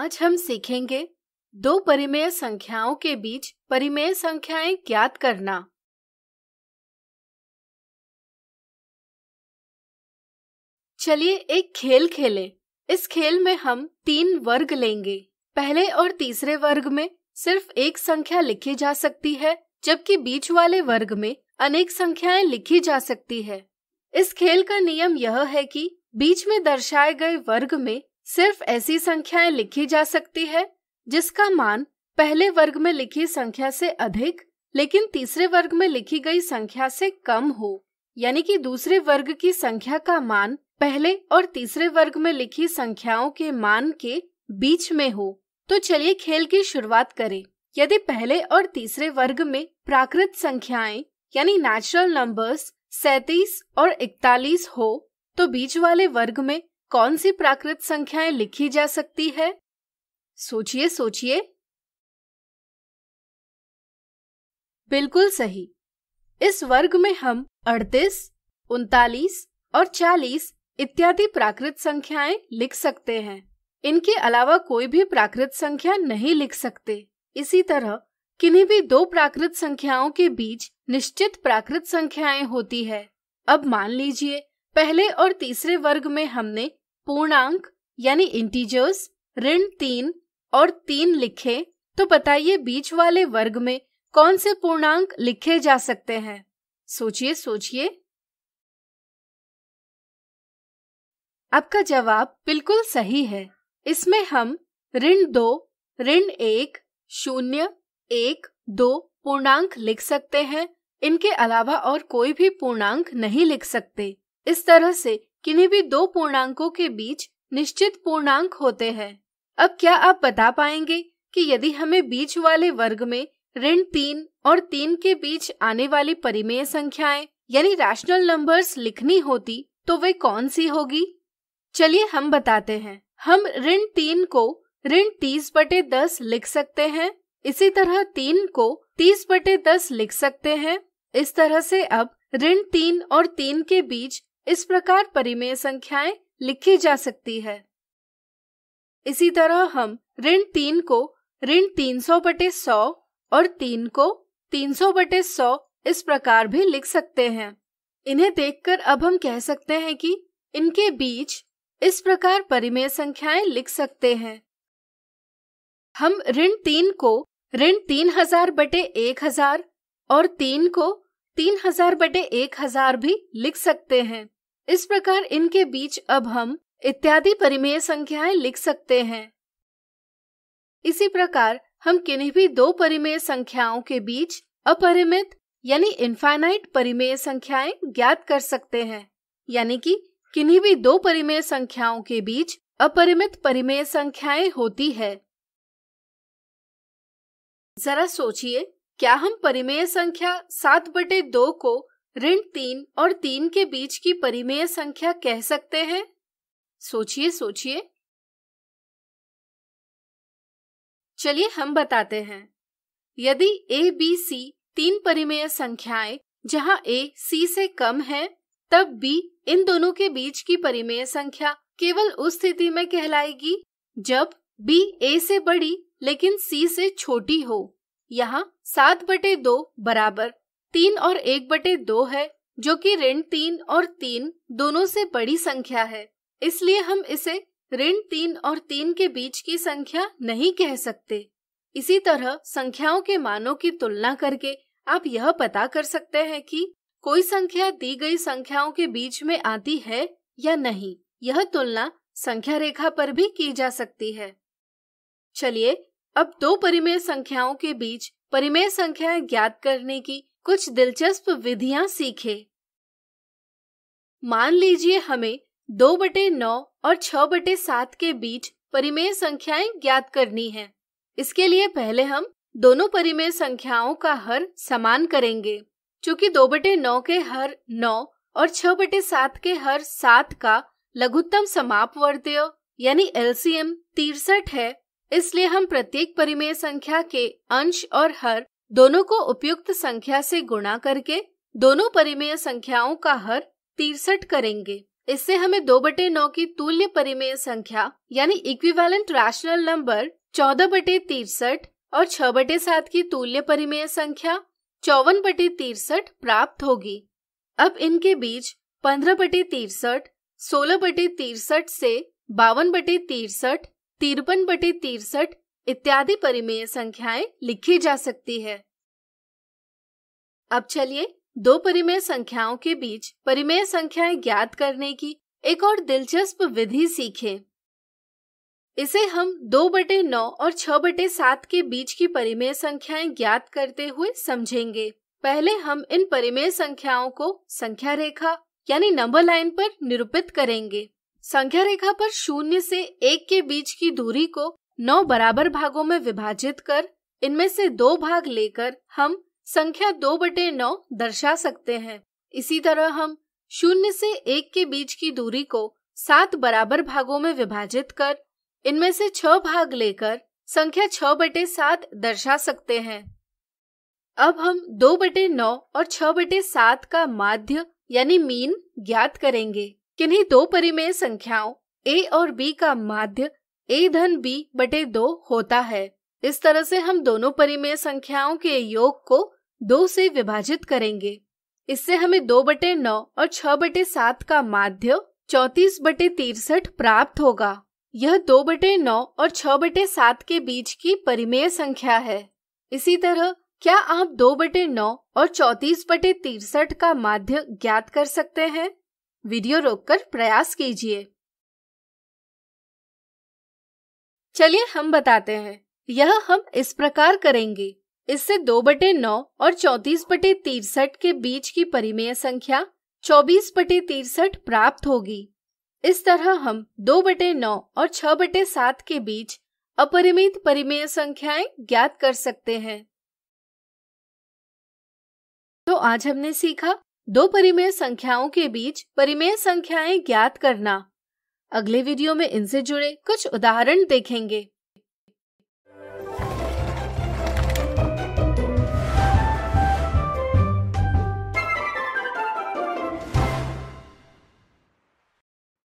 आज हम सीखेंगे दो परिमेय संख्याओं के बीच परिमेय संख्याएं ज्ञात करना चलिए एक खेल खेलें। इस खेल में हम तीन वर्ग लेंगे पहले और तीसरे वर्ग में सिर्फ एक संख्या लिखी जा सकती है जबकि बीच वाले वर्ग में अनेक संख्याएं लिखी जा सकती है इस खेल का नियम यह है कि बीच में दर्शाए गए वर्ग में सिर्फ ऐसी संख्याएं लिखी जा सकती है जिसका मान पहले वर्ग में लिखी संख्या से अधिक लेकिन तीसरे वर्ग में लिखी गई संख्या से कम हो यानी कि दूसरे वर्ग की संख्या का मान पहले और तीसरे वर्ग में लिखी संख्याओं के मान के बीच में हो तो चलिए खेल की शुरुआत करें यदि पहले और तीसरे वर्ग में प्राकृत संख्याएं यानी नेचुरल नंबर्स सैतीस और इकतालीस हो तो बीच वाले वर्ग में कौन सी प्राकृत संख्याएं लिखी जा सकती है सोचिए सोचिए बिल्कुल सही इस वर्ग में हम 38, उनतालीस और 40 इत्यादि प्राकृत संख्याएं लिख सकते हैं इनके अलावा कोई भी प्राकृत संख्या नहीं लिख सकते इसी तरह किन्हीं भी दो प्राकृत संख्याओं के बीच निश्चित प्राकृत संख्याएं होती है अब मान लीजिए पहले और तीसरे वर्ग में हमने पूर्णांक यानी इंटीजर्स ऋण तीन और तीन लिखे तो बताइए बीच वाले वर्ग में कौन से पूर्णांक लिखे जा सकते हैं सोचिए सोचिए आपका जवाब बिल्कुल सही है इसमें हम ऋण दो ऋण एक शून्य एक दो पूर्णांक लिख सकते हैं इनके अलावा और कोई भी पूर्णांक नहीं लिख सकते इस तरह से किन्हीं भी दो पूर्णांकों के बीच निश्चित पूर्णांक होते हैं अब क्या आप बता पाएंगे कि यदि हमें बीच वाले वर्ग में ऋण तीन और तीन के बीच आने वाली परिमेय संख्याएं यानी रैशनल नंबर्स लिखनी होती तो वे कौन सी होगी चलिए हम बताते हैं हम ऋण तीन को ऋण तीस बटे दस लिख सकते हैं इसी तरह तीन को तीस बटे दस लिख सकते हैं इस तरह से अब ऋण तीन और तीन के बीच इस प्रकार परिमेय संख्याएं लिखी जा सकती है इसी तरह हम ऋण तीन को ऋण तीन सौ बटे सौ और तीन को तीन सौ बटे सौ इस प्रकार भी लिख सकते हैं इन्हें देखकर अब हम कह सकते हैं कि इनके बीच इस प्रकार परिमेय संख्याएं लिख सकते हैं हम ऋण तीन को ऋण तीन हजार बटे एक हजार और तीन को तीन हजार बटे एक हजार भी लिख सकते हैं इस प्रकार इनके बीच अब हम इत्यादि परिमेय संख्याएं लिख सकते हैं इसी प्रकार हम किन्हीं भी दो परिमेय संख्याओं के बीच अपरिमित यानी इन्फाइनाइट परिमेय संख्याएं ज्ञात कर सकते हैं यानी कि किन्हीं भी दो परिमेय संख्याओं के बीच अपरिमित परिमेय संख्याएं होती है जरा सोचिए क्या हम परिमेय संख्या सात बटे दो को ऋण तीन और तीन के बीच की परिमेय संख्या कह सकते हैं सोचिए सोचिए चलिए हम बताते हैं यदि ए बी सी तीन परिमेय संख्याएं जहां ए सी से कम है तब बी इन दोनों के बीच की परिमेय संख्या केवल उस स्थिति में कहलाएगी जब बी ए से बड़ी लेकिन सी से छोटी हो यहाँ सात बटे दो बराबर तीन और एक बटे दो है जो कि ऋण तीन और तीन दोनों से बड़ी संख्या है इसलिए हम इसे ऋण तीन और तीन के बीच की संख्या नहीं कह सकते इसी तरह संख्याओं के मानों की तुलना करके आप यह पता कर सकते हैं कि कोई संख्या दी गई संख्याओं के बीच में आती है या नहीं यह तुलना संख्या रेखा पर भी की जा सकती है चलिए अब दो परिमेय संख्याओं के बीच परिमेय संख्याएं ज्ञात करने की कुछ दिलचस्प विधियां सीखें। मान लीजिए हमें दो बटे नौ और छह बटे सात के बीच परिमेय संख्याएं ज्ञात करनी है इसके लिए पहले हम दोनों परिमेय संख्याओं का हर समान करेंगे चूंकि दो बटे नौ के हर नौ और छह बटे सात के हर सात का लघुत्तम समापवर्तीय यानी एलसीएम तिरसठ है इसलिए हम प्रत्येक परिमेय संख्या के अंश और हर दोनों को उपयुक्त संख्या से गुणा करके दोनों परिमेय संख्याओं का हर तिरसठ करेंगे इससे हमें दो बटे नौ की तुल्य परिमेय संख्या यानी इक्विवेलेंट रैशनल नंबर चौदह बटे तिरसठ और छह बटे सात की तुल्य परिमेय संख्या चौवन बटे तिरसठ प्राप्त होगी अब इनके बीच पंद्रह बटे तिरसठ सोलह बटे तिरसठ से बावन बटे तिरसठ तिरपन बटे तिरसठ इत्यादि परिमेय संख्याएं लिखी जा सकती है अब चलिए दो परिमेय संख्याओं के बीच परिमेय संख्याएं ज्ञात करने की एक और दिलचस्प विधि सीखें। इसे हम दो बटे नौ और छह बटे सात के बीच की परिमेय संख्याएं ज्ञात करते हुए समझेंगे पहले हम इन परिमेय संख्याओं को संख्या रेखा यानी नंबर लाइन पर निरूपित करेंगे संख्या रेखा पर शून्य से एक के बीच की दूरी को नौ बराबर भागों में विभाजित कर इनमें से दो भाग लेकर हम संख्या दो बटे नौ दर्शा सकते हैं इसी तरह हम शून्य से एक के बीच की दूरी को सात बराबर भागों में विभाजित कर इनमें से छह भाग लेकर संख्या छह बटे सात दर्शा सकते हैं अब हम दो बटे नौ और छह बटे सात का माध्य यानी मीन ज्ञात करेंगे किन्हीं दो परिमेय संख्याओं ए और बी का माध्य ए धन बी बटे दो होता है इस तरह से हम दोनों परिमेय संख्याओं के योग को दो से विभाजित करेंगे इससे हमें दो बटे नौ और छह बटे सात का माध्य चौतीस बटे तिरसठ प्राप्त होगा यह दो बटे नौ और छह बटे सात के बीच की परिमेय संख्या है इसी तरह क्या आप दो बटे नौ और चौतीस बटे तिरसठ का माध्य ज्ञात कर सकते हैं वीडियो रोककर प्रयास कीजिए चलिए हम बताते हैं यह हम इस प्रकार करेंगे इससे दो बटे नौ और चौतीस बटे तिरसठ के बीच की परिमेय संख्या चौबीस बटे तिरसठ प्राप्त होगी इस तरह हम दो बटे नौ और छह बटे सात के बीच अपरिमित परिमेय संख्याएं ज्ञात कर सकते हैं तो आज हमने सीखा दो परिमेय संख्याओं के बीच परिमेय संख्याएं ज्ञात करना अगले वीडियो में इनसे जुड़े कुछ उदाहरण देखेंगे